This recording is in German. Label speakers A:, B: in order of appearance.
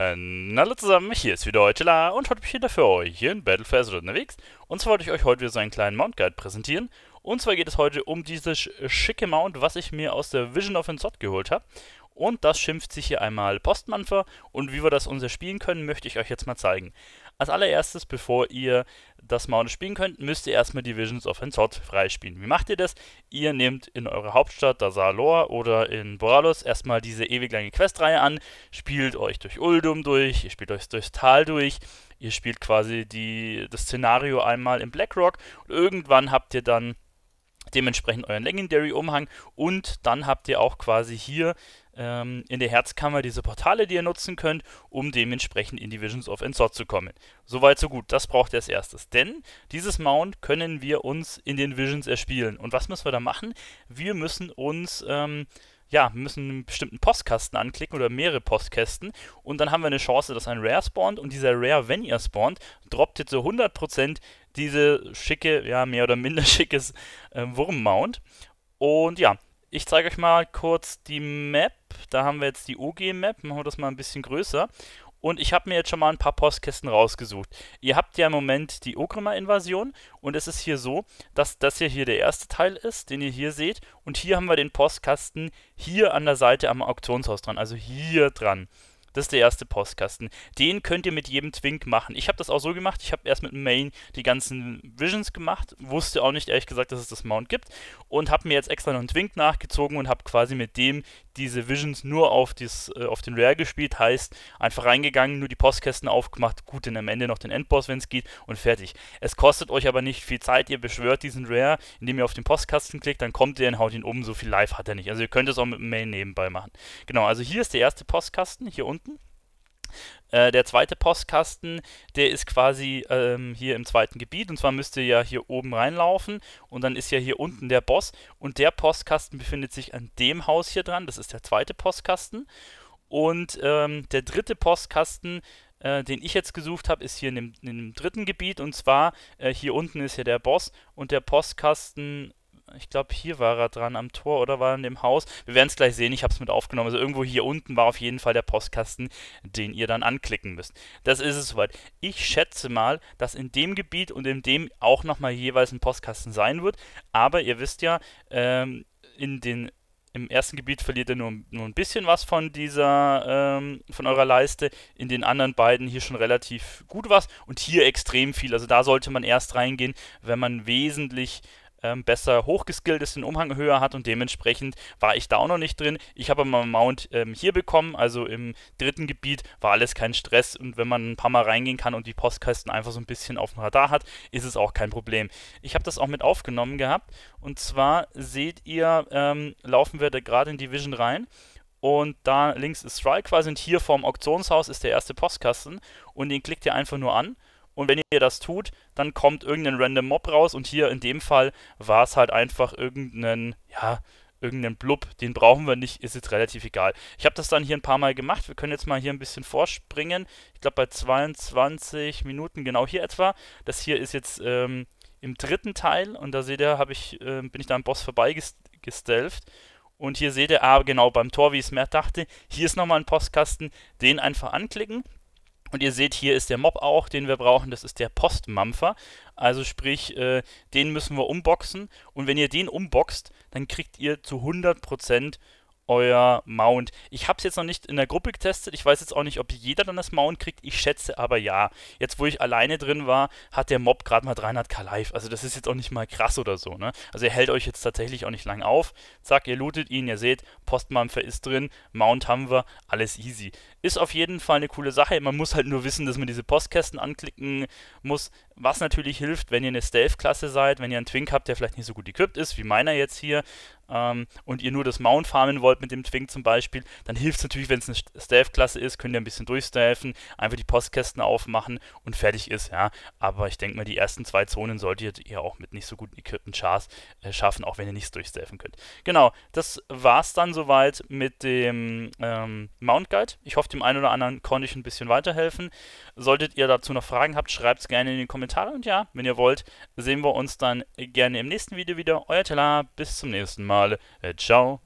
A: Ähm, hallo zusammen, hier ist wieder heute La und heute bin ich wieder für euch hier in Battle for Azeroth unterwegs. Und zwar wollte ich euch heute wieder so einen kleinen Mount Guide präsentieren. Und zwar geht es heute um dieses schicke Mount, was ich mir aus der Vision of Insot geholt habe. Und das schimpft sich hier einmal Postmanfer und wie wir das unser spielen können, möchte ich euch jetzt mal zeigen. Als allererstes, bevor ihr das Mount spielen könnt, müsst ihr erstmal die Visions of Enzot freispielen. Wie macht ihr das? Ihr nehmt in eurer Hauptstadt Dasalor oder in Boralos erstmal diese ewig lange Questreihe an, spielt euch durch Uldum durch, ihr spielt euch durchs Tal durch, ihr spielt quasi die, das Szenario einmal in Blackrock und irgendwann habt ihr dann dementsprechend euren Legendary-Umhang und dann habt ihr auch quasi hier ähm, in der Herzkammer diese Portale, die ihr nutzen könnt, um dementsprechend in die Visions of Ensort zu kommen. Soweit, so gut. Das braucht ihr als erstes. Denn dieses Mount können wir uns in den Visions erspielen. Und was müssen wir da machen? Wir müssen uns... Ähm, ja, wir müssen einen bestimmten Postkasten anklicken oder mehrere Postkästen und dann haben wir eine Chance, dass ein Rare spawnt und dieser Rare, wenn ihr spawnt, droppt jetzt zu so 100% diese schicke, ja, mehr oder minder schickes äh, Wurmmount. Und ja, ich zeige euch mal kurz die Map. Da haben wir jetzt die OG-Map. Machen wir das mal ein bisschen größer. Und ich habe mir jetzt schon mal ein paar Postkästen rausgesucht. Ihr habt ja im Moment die Ogrimmar-Invasion und es ist hier so, dass das hier, hier der erste Teil ist, den ihr hier seht. Und hier haben wir den Postkasten hier an der Seite am Auktionshaus dran, also hier dran. Das ist der erste Postkasten. Den könnt ihr mit jedem Twink machen. Ich habe das auch so gemacht. Ich habe erst mit Main die ganzen Visions gemacht. Wusste auch nicht, ehrlich gesagt, dass es das Mount gibt. Und habe mir jetzt extra noch einen Twink nachgezogen und habe quasi mit dem diese Visions nur auf, dies, äh, auf den Rare gespielt. Heißt, einfach reingegangen, nur die Postkästen aufgemacht. Gut, dann am Ende noch den Endboss, wenn es geht. Und fertig. Es kostet euch aber nicht viel Zeit. Ihr beschwört diesen Rare, indem ihr auf den Postkasten klickt. Dann kommt ihr und haut ihn um. So viel Life hat er nicht. Also ihr könnt es auch mit Main nebenbei machen. Genau, also hier ist der erste Postkasten. Hier unten äh, der zweite Postkasten, der ist quasi ähm, hier im zweiten Gebiet. Und zwar müsst ihr ja hier oben reinlaufen und dann ist ja hier unten der Boss. Und der Postkasten befindet sich an dem Haus hier dran. Das ist der zweite Postkasten. Und ähm, der dritte Postkasten, äh, den ich jetzt gesucht habe, ist hier in dem, in dem, dritten Gebiet. Und zwar äh, hier unten ist ja der Boss und der Postkasten ich glaube, hier war er dran am Tor oder war er in dem Haus. Wir werden es gleich sehen, ich habe es mit aufgenommen. Also irgendwo hier unten war auf jeden Fall der Postkasten, den ihr dann anklicken müsst. Das ist es soweit. Ich schätze mal, dass in dem Gebiet und in dem auch nochmal jeweils ein Postkasten sein wird. Aber ihr wisst ja, ähm, in den im ersten Gebiet verliert ihr nur, nur ein bisschen was von dieser, ähm, von eurer Leiste. In den anderen beiden hier schon relativ gut was und hier extrem viel. Also da sollte man erst reingehen, wenn man wesentlich ähm, besser hochgeskillt ist, den Umhang höher hat und dementsprechend war ich da auch noch nicht drin. Ich habe meinen Mount ähm, hier bekommen, also im dritten Gebiet war alles kein Stress und wenn man ein paar Mal reingehen kann und die Postkasten einfach so ein bisschen auf dem Radar hat, ist es auch kein Problem. Ich habe das auch mit aufgenommen gehabt und zwar seht ihr, ähm, laufen wir da gerade in Division rein und da links ist Strike quasi und hier vorm Auktionshaus ist der erste Postkasten und den klickt ihr einfach nur an und wenn ihr das tut, dann kommt irgendein random Mob raus. Und hier in dem Fall war es halt einfach irgendein, ja, irgendeinen Blub, den brauchen wir nicht, ist jetzt relativ egal. Ich habe das dann hier ein paar Mal gemacht, wir können jetzt mal hier ein bisschen vorspringen. Ich glaube bei 22 Minuten, genau hier etwa. Das hier ist jetzt ähm, im dritten Teil und da seht ihr, ich, äh, bin ich da am Boss vorbeigestelft. Und hier seht ihr, ah genau, beim Tor, wie ich es mehr dachte, hier ist nochmal ein Postkasten, den einfach anklicken, und ihr seht, hier ist der Mob auch, den wir brauchen. Das ist der Postmampfer. Also sprich, äh, den müssen wir umboxen. Und wenn ihr den umboxt, dann kriegt ihr zu 100% euer Mount. Ich habe es jetzt noch nicht in der Gruppe getestet. Ich weiß jetzt auch nicht, ob jeder dann das Mount kriegt. Ich schätze aber ja. Jetzt, wo ich alleine drin war, hat der Mob gerade mal 300k live. Also das ist jetzt auch nicht mal krass oder so. Ne? Also er hält euch jetzt tatsächlich auch nicht lang auf. Zack, ihr lootet ihn. Ihr seht, Postmampfer ist drin. Mount haben wir. Alles easy. Ist auf jeden Fall eine coole Sache. Man muss halt nur wissen, dass man diese Postkästen anklicken muss was natürlich hilft, wenn ihr eine Stealth-Klasse seid, wenn ihr einen Twink habt, der vielleicht nicht so gut equipped ist, wie meiner jetzt hier, ähm, und ihr nur das Mount farmen wollt mit dem Twink zum Beispiel, dann hilft es natürlich, wenn es eine Stealth-Klasse ist, könnt ihr ein bisschen durchstealthen, einfach die Postkästen aufmachen und fertig ist, ja. Aber ich denke mal, die ersten zwei Zonen solltet ihr auch mit nicht so guten equippten Chars äh, schaffen, auch wenn ihr nichts durchstealthen könnt. Genau, das war es dann soweit mit dem ähm, Mount Guide. Ich hoffe, dem einen oder anderen konnte ich ein bisschen weiterhelfen. Solltet ihr dazu noch Fragen habt, schreibt es gerne in den Kommentaren Kommentare und ja, wenn ihr wollt, sehen wir uns dann gerne im nächsten Video wieder. Euer Telar, bis zum nächsten Mal. Äh, ciao.